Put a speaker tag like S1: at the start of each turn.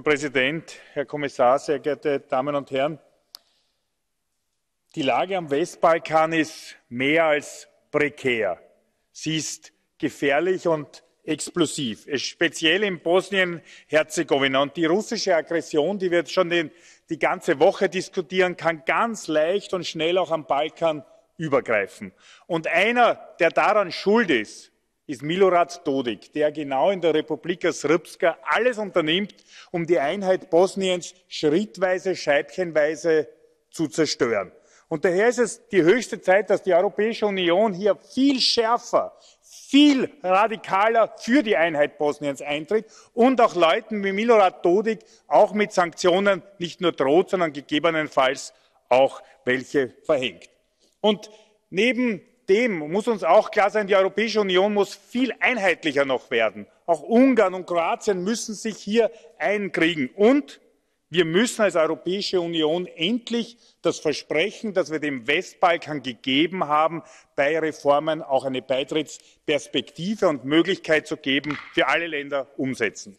S1: Herr Präsident, Herr Kommissar, sehr geehrte Damen und Herren! Die Lage am Westbalkan ist mehr als prekär. Sie ist gefährlich und explosiv, speziell in Bosnien-Herzegowina. Und die russische Aggression, die wir jetzt schon den, die ganze Woche diskutieren, kann ganz leicht und schnell auch am Balkan übergreifen. Und einer, der daran schuld ist, ist Milorad Dodik, der genau in der Republika Srpska alles unternimmt, um die Einheit Bosniens schrittweise, scheibchenweise zu zerstören. Und daher ist es die höchste Zeit, dass die Europäische Union hier viel schärfer, viel radikaler für die Einheit Bosniens eintritt und auch Leuten wie Milorad Dodik auch mit Sanktionen nicht nur droht, sondern gegebenenfalls auch welche verhängt. Und neben dem muss uns auch klar sein, die Europäische Union muss viel einheitlicher noch werden. Auch Ungarn und Kroatien müssen sich hier einkriegen. Und wir müssen als Europäische Union endlich das Versprechen, das wir dem Westbalkan gegeben haben, bei Reformen auch eine Beitrittsperspektive und Möglichkeit zu geben, für alle Länder umsetzen.